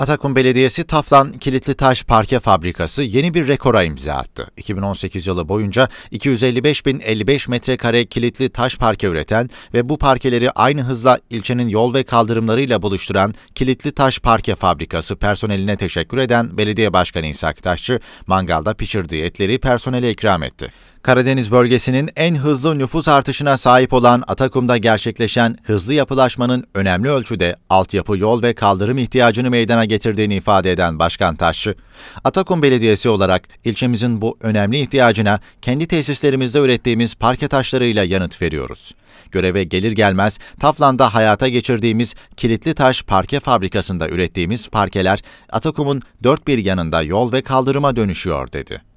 Atakum Belediyesi Taflan Kilitli Taş Parke Fabrikası yeni bir rekora imza attı. 2018 yılı boyunca 255.055 metrekare kilitli taş parke üreten ve bu parkeleri aynı hızla ilçenin yol ve kaldırımlarıyla buluşturan Kilitli Taş Parke Fabrikası personeline teşekkür eden Belediye Başkanı İshak Taşçı, mangalda pişirdiği etleri personele ikram etti. Karadeniz bölgesinin en hızlı nüfus artışına sahip olan Atakum'da gerçekleşen hızlı yapılaşmanın önemli ölçüde altyapı, yol ve kaldırım ihtiyacını meydana getirdiğini ifade eden Başkan Taşçı, Atakum Belediyesi olarak ilçemizin bu önemli ihtiyacına kendi tesislerimizde ürettiğimiz parke taşlarıyla yanıt veriyoruz. Göreve gelir gelmez Taflan'da hayata geçirdiğimiz kilitli taş parke fabrikasında ürettiğimiz parkeler Atakum'un dört bir yanında yol ve kaldırıma dönüşüyor dedi.